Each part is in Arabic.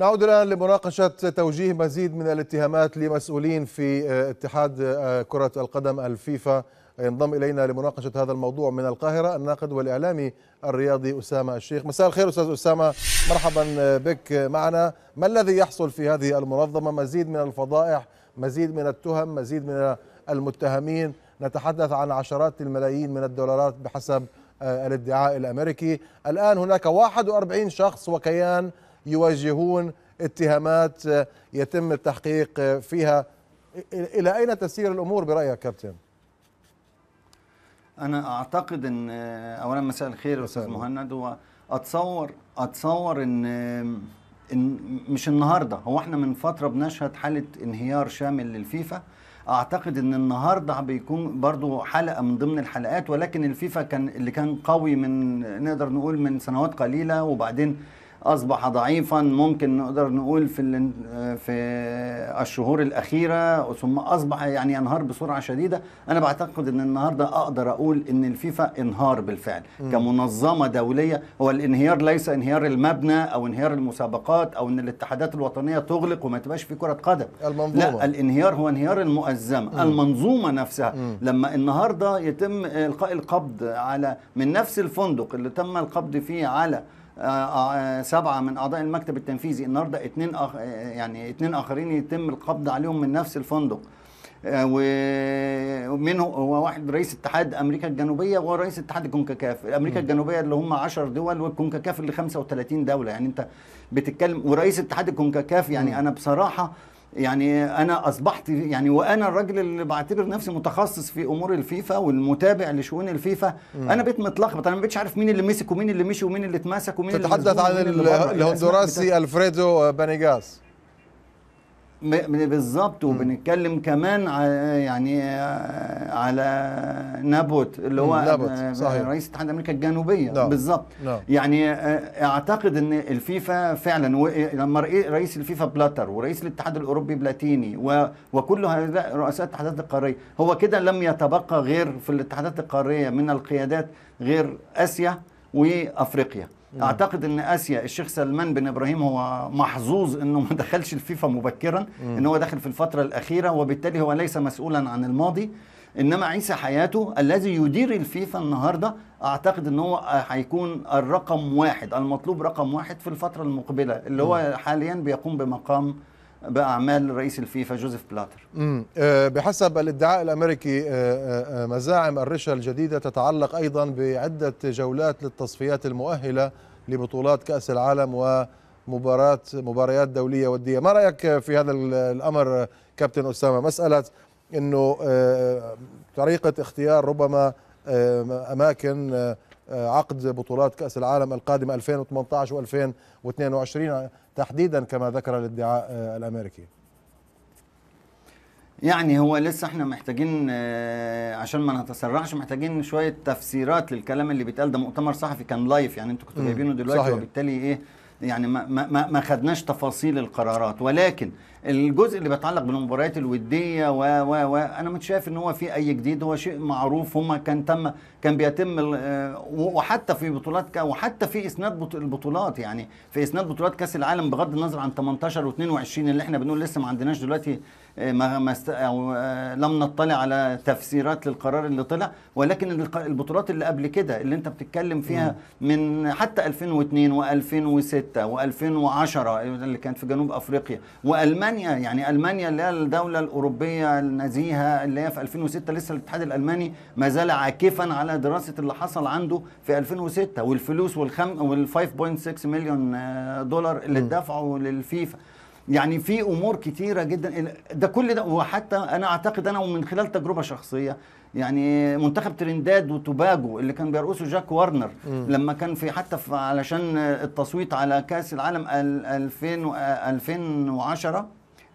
نعود الآن لمناقشة توجيه مزيد من الاتهامات لمسؤولين في آه، اتحاد آه، كرة القدم الفيفا ينضم إلينا لمناقشة هذا الموضوع من القاهرة الناقد والإعلامي الرياضي أسامة الشيخ مساء الخير أستاذ أسامة مرحبا آه، بك معنا ما الذي يحصل في هذه المنظمة مزيد من الفضائح مزيد من التهم مزيد من المتهمين نتحدث عن عشرات الملايين من الدولارات بحسب الادعاء الأمريكي الآن هناك 41 شخص وكيان يوجهون اتهامات آه، يتم التحقيق آه، فيها الى اين تسير الامور برايك كابتن؟ انا اعتقد ان آه، اولا مساء الخير استاذ مهند واتصور اتصور ان ان مش النهارده هو احنا من فتره بنشهد حاله انهيار شامل للفيفا اعتقد ان النهارده بيكون برضو حلقه من ضمن الحلقات ولكن الفيفا كان اللي كان قوي من نقدر نقول من سنوات قليله وبعدين اصبح ضعيفا ممكن نقدر نقول في في الشهور الاخيره ثم اصبح يعني ينهار بسرعه شديده انا بعتقد ان النهارده اقدر اقول ان الفيفا انهار بالفعل م. كمنظمه دوليه هو الانهيار ليس انهيار المبنى او انهيار المسابقات او ان الاتحادات الوطنيه تغلق وما تبقاش في كره قدم المنظومة. لا الانهيار هو انهيار المؤزمه م. المنظومه نفسها م. لما النهارده يتم القاء القبض على من نفس الفندق اللي تم القبض فيه على سبعه من اعضاء المكتب التنفيذي النهارده اثنين أخ يعني اثنين اخرين يتم القبض عليهم من نفس الفندق آه، ومنه هو واحد رئيس اتحاد امريكا الجنوبيه وهو رئيس اتحاد الكونكاكاف امريكا الجنوبيه اللي هم 10 دول والكونكاكاف اللي 35 دوله يعني انت بتتكلم ورئيس اتحاد الكونكاكاف يعني انا بصراحه يعني انا اصبحت يعني وانا الراجل اللي بعتبر نفسي متخصص في امور الفيفا والمتابع لشؤون الفيفا مم. انا بقيت متلخبط انا ما بقتش عارف مين اللي مسك ومين اللي مشي ومين اللي اتمسك ومين تتحدث اللي تتحدث عن الهندوراسي الفريدو بانيجاس بالظبط وبنتكلم كمان يعني آه، على نابوت اللي هو نابوت. آه، صحيح. رئيس اتحاد امريكا الجنوبيه نعم، بالظبط نعم. يعني آه، اعتقد ان الفيفا فعلا لما رئيس الفيفا بلاتر ورئيس الاتحاد الاوروبي بلاتيني وكل هؤلاء رؤساء الاتحادات القاريه هو كده لم يتبقى غير في الاتحادات القاريه من القيادات غير اسيا وافريقيا نعم. اعتقد ان اسيا الشيخ سلمان بن ابراهيم هو محظوظ انه ما دخلش الفيفا مبكرا مم. ان هو داخل في الفتره الاخيره وبالتالي هو ليس مسؤولا عن الماضي انما عيسى حياته الذي يدير الفيفا النهارده اعتقد ان هو هيكون الرقم واحد المطلوب رقم واحد في الفتره المقبله اللي هو حاليا بيقوم بمقام باعمال رئيس الفيفا جوزيف بلاتر آه، بحسب الادعاء الامريكي آه، آه، مزاعم الرشا الجديده تتعلق ايضا بعده جولات للتصفيات المؤهله لبطولات كاس العالم و مباراة مباريات دولية ودية ما رأيك في هذا الأمر كابتن أسامة مسألة أنه طريقة اختيار ربما أماكن آه، عقد بطولات كأس العالم القادمة 2018 و2022 تحديدا كما ذكر الادعاء آه، الأمريكي يعني هو لسه احنا محتاجين آه، عشان ما نتسرعش محتاجين شويه تفسيرات للكلام اللي بيتقال ده مؤتمر صحفي كان لايف يعني انتوا كنتوا جايبينه دلوقتي صحيح. وبالتالي ايه يعني ما ما ما خدناش تفاصيل القرارات ولكن الجزء اللي بيتعلق بالمباريات الوديه و و و انا مش شايف ان هو في اي جديد هو شيء معروف هما كان تم كان بيتم آه، وحتى في بطولات وحتى في اسناد البطولات يعني في اسناد بطولات كاس العالم بغض النظر عن 18 و22 اللي احنا بنقول لسه ما عندناش دلوقتي آه، ما مست... أو آه، لم نطلع على تفسيرات للقرار اللي طلع ولكن البطولات اللي قبل كده اللي انت بتتكلم فيها من حتى 2002 و2006 و2010 اللي كانت في جنوب افريقيا والمانيا المانيا يعني المانيا اللي هي الدوله الاوروبيه النزيهه اللي هي في 2006 لسه الاتحاد الالماني ما زال عاكفا على دراسه اللي حصل عنده في 2006 والفلوس وال 5.6 مليون آه، دولار اللي اتدفعوا للفيفا يعني في امور كتيره جدا ده كل ده وحتى انا اعتقد انا ومن خلال تجربه شخصيه يعني منتخب ترنداد وتوباجو اللي كان بيرقصه جاك وارنر م. لما كان في حتى في علشان التصويت على كاس العالم 2010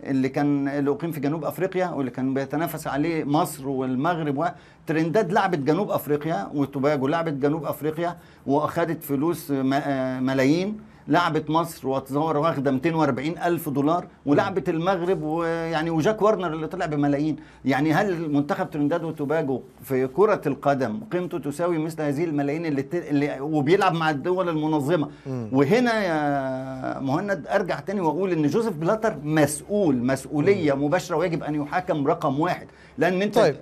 اللي كان اللي اقيم في جنوب افريقيا واللي كان بيتنافس عليه مصر والمغرب ترندات لعبت جنوب افريقيا وتوباجو لعبت جنوب افريقيا واخدت فلوس آه، ملايين لعبت مصر وتظاهر واخده 240 الف دولار ولعبت المغرب ويعني وجاك وارنر اللي طلع بملايين يعني هل منتخب ترينداد وتوباجو في كره القدم قيمته تساوي مثل هذه الملايين اللي, اللي وبيلعب مع الدول المنظمه م. وهنا يا مهند ارجع تاني واقول ان جوزيف بلاتر مسؤول مسؤوليه م. مباشره ويجب ان يحاكم رقم واحد لان انت طيب.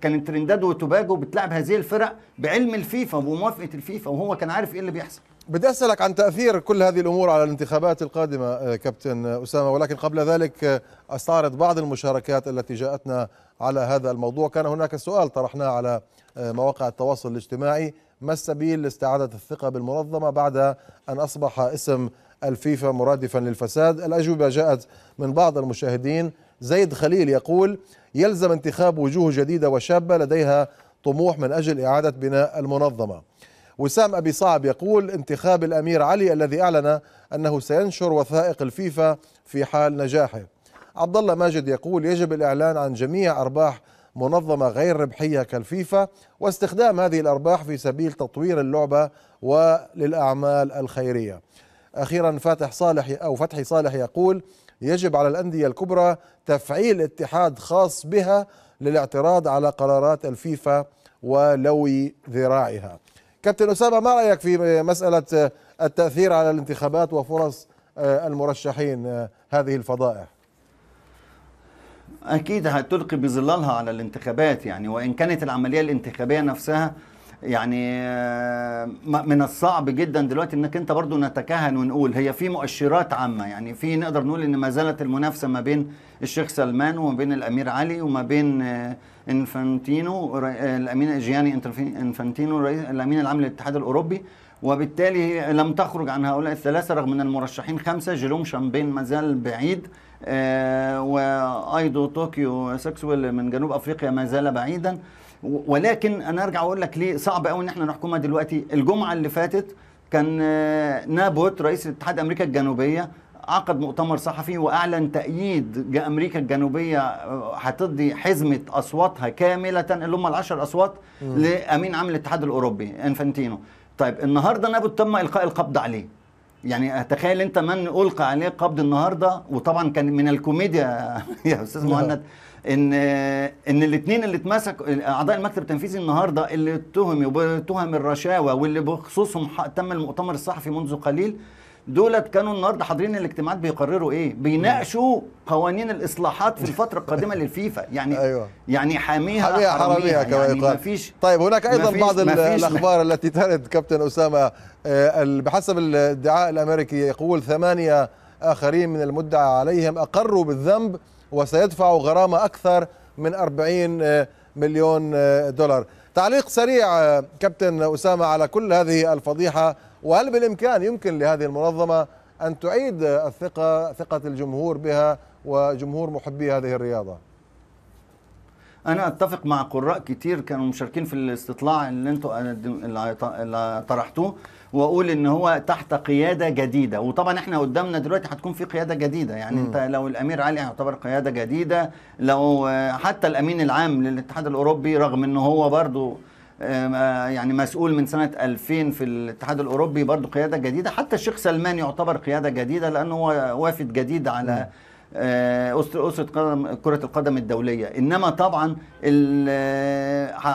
كان ترينداد وتوباجو بتلعب هذه الفرق بعلم الفيفا وموافقه الفيفا وهو كان عارف ايه اللي بيحصل بدي اسالك عن تاثير كل هذه الامور على الانتخابات القادمه آه، كابتن اسامه ولكن قبل ذلك آه، استعرض بعض المشاركات التي جاءتنا على هذا الموضوع كان هناك سؤال طرحناه على آه، مواقع التواصل الاجتماعي ما السبيل لاستعاده الثقه بالمنظمه بعد ان اصبح اسم الفيفا مرادفا للفساد الاجوبه جاءت من بعض المشاهدين زيد خليل يقول يلزم انتخاب وجوه جديده وشابه لديها طموح من اجل اعاده بناء المنظمه وسام أبي صعب يقول انتخاب الأمير علي الذي أعلن أنه سينشر وثائق الفيفا في حال نجاحه عبد الله ماجد يقول يجب الإعلان عن جميع أرباح منظمة غير ربحية كالفيفا واستخدام هذه الأرباح في سبيل تطوير اللعبة وللأعمال الخيرية أخيرا فاتح صالح أو فتحي صالح يقول يجب على الأندية الكبرى تفعيل اتحاد خاص بها للاعتراض على قرارات الفيفا ولوي ذراعها كابتن أسامة ما رأيك في مسألة التأثير على الانتخابات وفرص آه، المرشحين آه، هذه الفضائح أكيد هتلقي بظلالها على الانتخابات يعني وإن كانت العملية الانتخابية نفسها يعني آه، من الصعب جدا دلوقتي انك انت برضو نتكهن ونقول هي في مؤشرات عامه يعني في نقدر نقول ان ما زالت المنافسه ما بين الشيخ سلمان وما بين الامير علي وما بين آه، انفانتينو آه، الامين جياني انفانتينو الامين العام للاتحاد الاوروبي وبالتالي لم تخرج عن هؤلاء الثلاثه رغم ان المرشحين خمسه جيروم شامبين ما زال بعيد آه، وايضو طوكيو سكسويل من جنوب افريقيا ما زال بعيدا ولكن انا ارجع اقول لك ليه صعب قوي ان احنا نحكمها دلوقتي الجمعه اللي فاتت كان آه، نابوت رئيس اتحاد امريكا الجنوبيه عقد مؤتمر صحفي واعلن تاييد امريكا الجنوبيه آه، هتدي حزمه اصواتها كامله اللي هم العشر اصوات لامين عام الاتحاد الاوروبي انفانتينو طيب النهارده نابوت تم القاء القبض عليه يعني تخيل انت من القى عليه قبض النهارده وطبعا كان من الكوميديا يا استاذ مهند ان ان الاثنين اللي اتمسك اعضاء المكتب التنفيذي النهارده اللي اتهموا بتهم الرشاوى واللي بخصوصهم تم المؤتمر الصحفي منذ قليل دولت كانوا النهارده حاضرين الاجتماعات بيقرروا ايه بيناقشوا قوانين الاصلاحات في الفتره القادمه للفيفا يعني أيوة. يعني حاميها حاميها حاميها كما يعني مفيش طيب. طيب هناك ايضا مفيش بعض مفيش الاخبار م... التي ترد كابتن اسامه آه، بحسب الادعاء الامريكي يقول ثمانيه اخرين من المدعى عليهم اقروا بالذنب وسيدفعوا غرامه اكثر من 40 آه، مليون آه، دولار تعليق سريع كابتن اسامه على كل هذه الفضيحه وهل بالإمكان يمكن لهذه المنظمة أن تعيد الثقة ثقة الجمهور بها وجمهور محبي هذه الرياضة أنا أتفق مع قراء كتير كانوا مشاركين في الاستطلاع اللي أنتوا اللي طرحتوه واقول ان هو تحت قياده جديده وطبعا احنا قدامنا دلوقتي هتكون في قياده جديده يعني م. انت لو الامير علي يعتبر قياده جديده لو حتى الامين العام للاتحاد الاوروبي رغم ان هو برضه آه، يعني مسؤول من سنه 2000 في الاتحاد الاوروبي برضه قياده جديده حتى الشيخ سلمان يعتبر قياده جديده لانه هو وافد جديد على نعم. آه، اسره اسره كره القدم الدوليه انما طبعا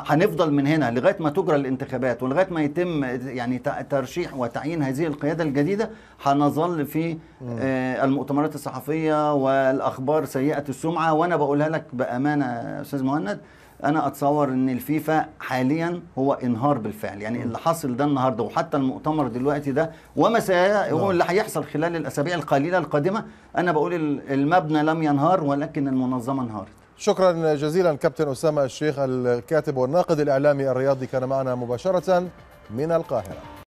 هنفضل من هنا لغايه ما تجرى الانتخابات ولغايه ما يتم يعني ترشيح وتعيين هذه القياده الجديده هنظل في نعم. آه، المؤتمرات الصحفيه والاخبار سيئه السمعه وانا بقولها لك بامانه استاذ مهند انا اتصور ان الفيفا حاليا هو انهار بالفعل يعني اللي حصل ده النهارده وحتى المؤتمر دلوقتي ده وما هو نعم. اللي هيحصل خلال الاسابيع القليله القادمه انا بقول المبنى لم ينهار ولكن المنظمه انهارت شكرا جزيلا كابتن اسامه الشيخ الكاتب والناقد الاعلامي الرياضي كان معنا مباشره من القاهره